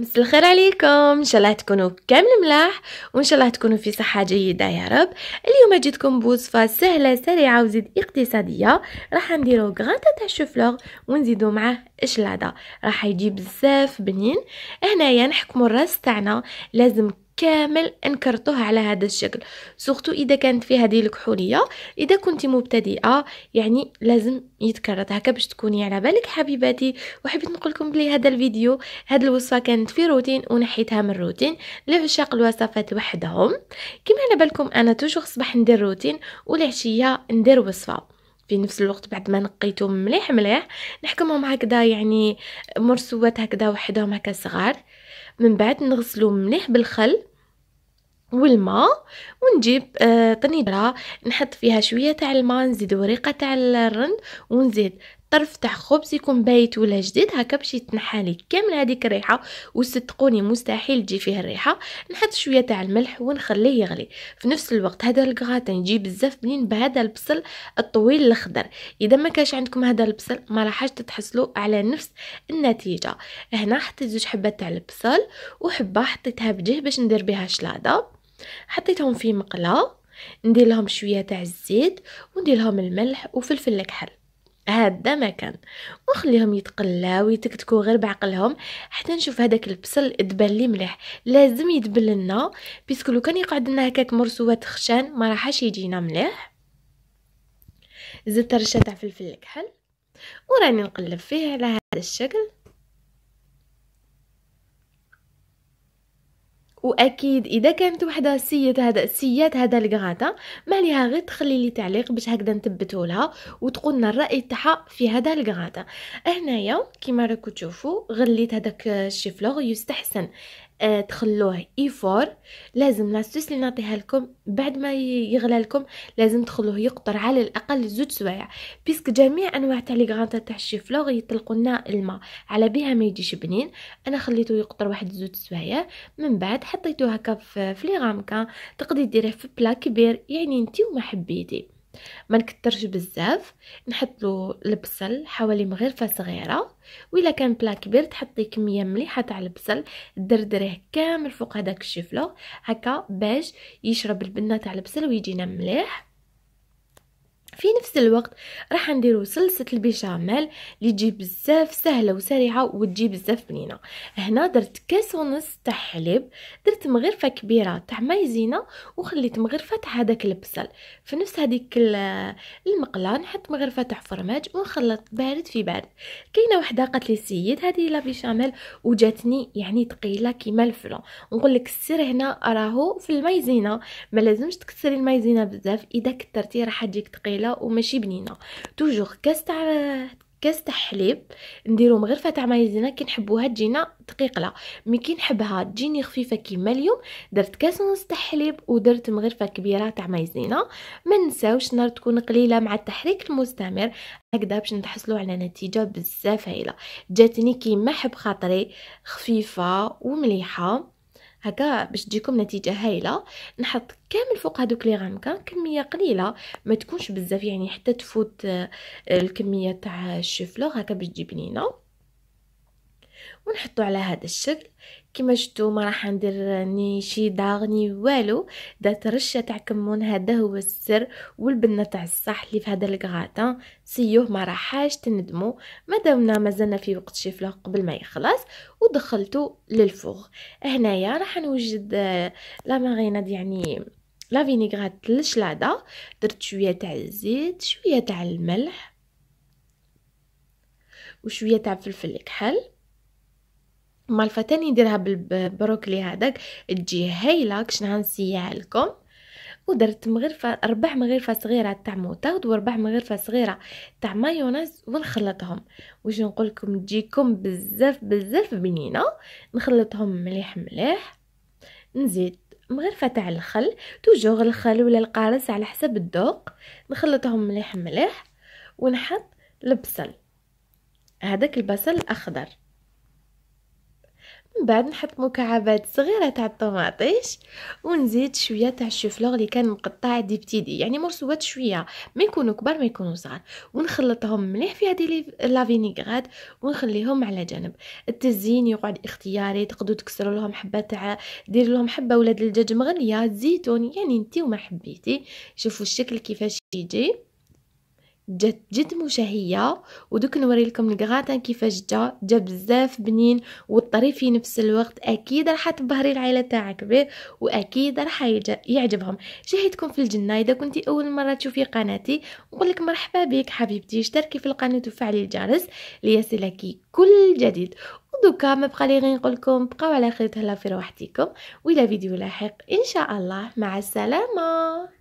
مساء الخير عليكم ان شاء الله تكونوا كامل ملاح وان شاء الله تكونوا في صحه جيده يا رب اليوم جيتكم بوصفه سهله سريعه وزيد اقتصاديه راح نديرو غراتا تاع الشوفلور ونزيدو معاه اشلاده راح يجي بزاف بنين هنايا نحكموا الراس تاعنا لازم كامل انكرتوه على هذا الشكل سورتو اذا كانت فيها هذه الكحوليه اذا كنت مبتدئه يعني لازم يتكرر هكا باش تكوني على بالك حبيباتي وحبيت نقول لكم بلي هذا الفيديو هذه الوصفه كانت في روتين ونحيتها من الروتين لعشاق الوصفات وحدهم كما على بالكم انا توجور صباح ندير روتين والعشيه ندير وصفه في نفس الوقت بعد ما نقيتهم مليح مليح نحكمهم هكذا يعني مرسوات هكذا وحدهم هكا صغار من بعد نغسلو مليح بالخل والماء ونجيب آه، طنجره نحط فيها شويه تاع الماء نزيد وريقه تاع الرند ونزيد طرف تاع خبز يكون بايت ولا جديد هكا باش يتنحى لي كامل هذيك الريحه وصدقوني مستحيل تجي فيه الريحه نحط شويه تاع الملح ونخليه يغلي في نفس الوقت هذا الكغاتان يجي بزاف بنين بهذا البصل الطويل الاخضر اذا ما كاش عندكم هذا البصل ما راحش تتحصلوا على نفس النتيجه هنا حطيت زوج حبات تاع البصل وحبه حطيتها بجه باش ندير بها شلاضه حطيتهم في مقله ندير لهم شويه تاع الزيت وندير لهم الملح وفلفل الكحل هذا ما كان ونخليهم يتقلاو ويتكتكو غير بعقلهم حتى نشوف هذاك البصل دبل لي مليح لازم يدبل لنا بيسكو لو كان يقعد لنا هكاك مرسوات خشان ما راحش يجينا مليح زدت رشه تاع فلفل الكحل وراني نقلب فيه على هذا الشكل واكيد اذا كانت وحده سيد هذا سيات هذا الكغاتا ما ليها غير تخلي لي تعليق باش هكذا نثبته لها لنا الراي تاعها في هذا الكغاتا هنايا كيما راكم تشوفوا غليت هذاك الشيفلوغ يستحسن آه، تخلوه ايفور لازم لاستوس اللي نعطيها لكم بعد ما يغلى لكم لازم تخلوه يقطر على الاقل زوج سوايع بيسك جميع انواع تاع لي غرانتا تاع الشيفلوغ يطلقوا لنا الماء على بها ما يجيش بنين انا خليته يقطر واحد زوج سوايع من بعد حطيته هكا في لي غامكا تقدري ديريه في بلا كبير يعني انت وما حبيتي ما نكترش بزاف نحط له البصل حوالي مغرفه صغيره وإلا كان بلا كبير تحطي كميه مليحه تاع البصل دردريه كامل فوق هذاك الشفله هكا باش يشرب البنه تاع البصل ويجينا مليح في نفس الوقت راح نديرو صلصه البيشاميل اللي تجي بزاف سهله وسريعه وتجي بزاف بنينه هنا درت كاس ونص تاع حليب درت مغرفه كبيره تاع مايزينا وخليت مغرفه تاع هذاك البصل في نفس هذيك المقله نحط مغرفه تاع فرماج ونخلط بارد في بارد كاينه وحده قالت لي سيد هذه لا بيشاميل وجاتني يعني ثقيله كيما الفلون نقول لك السر هنا راهو في المايزينا ما لازمش تكسري المايزينا بزاف اذا كثرتي راح تجيك ثقيله طويله وماشي بنينه توجور كاس تاع كاس تاع حليب نديرو مغرفه تاع مايزينا كي نحبوها تجينا تقيقله مي كي نحبها تجيني خفيفه كيما اليوم درت كاس ونص تاع حليب ودرت مغرفه كبيره تاع مايزينا ما نساوش نار تكون قليله مع التحريك المستمر هكذا باش نتحصلوا على نتيجه بزاف هايله جاتني كيما حب خاطري خفيفه ومليحه هكا باش تجيكم نتيجه هايله نحط كامل فوق هذوك لي غامكا كميه قليله ما تكونش بزاف يعني حتى تفوت آه، الكميه تاع الشفلور هكا باش تجي بنينه ونحطو على هذا الشكل كما شفتوا ما راح ندير ني شي داغ ني والو دات رشه تاع كمون هذا هو السر والبنه تاع الصح اللي في هذا الكغاتان سيوه ما راحاش تندموا مادامنا مازلنا في وقت شيفله قبل ما يخلص ودخلته للفوغ هنايا راح نوجد آه، لا ماريناد يعني لا فينيغرات للشلاده درت شويه تاع الزيت شويه تاع الملح وشويه تاع فلفل كحل مالفه تاني نديرها بالبروكلي هذاك تجي هايله كش نسيها لكم ودرت مغرفه ربع مغرفه صغيره تاع موتاد وربع مغرفه صغيره تاع مايونيز ونخلطهم واش نقول لكم تجيكم بزاف بزاف بنينه نخلطهم مليح مليح نزيد مغرفه تاع الخل توجور الخل ولا القارص على حسب الذوق نخلطهم مليح مليح ونحط البصل هذاك البصل الاخضر من بعد نحط مكعبات صغيره تاع الطماطيش ونزيد شويه تاع الشوفلور اللي كان مقطع دي بتيدي يعني مرسوات شويه ما يكونوا كبار ما يكونوا صغار ونخلطهم مليح في هذه لا فينيغراد ونخليهم على جنب التزيين يقعد اختياري تقدروا تكسروا لهم حبه تاع دير لهم حبه ولاد الدجاج مغليه زيتون يعني انت وما حبيتي شوفوا الشكل كيفاش يجي جات جد مشهية ودوك نوريلكم الكغاتان كيفاش جا جا بزاف بنين وطري في نفس الوقت اكيد راح تبهري العائله تاعك به واكيد راح يعجبهم شهيتكم في الجنه اذا كنتي اول مره تشوفي قناتي نقول لك مرحبا بك حبيبتي اشتركي في القناه وفعلي الجرس ليصلك كل جديد ودوكا ما بقى لي غير نقول لكم بقاو على خير تهلاو في روحتكم والى فيديو لاحق ان شاء الله مع السلامه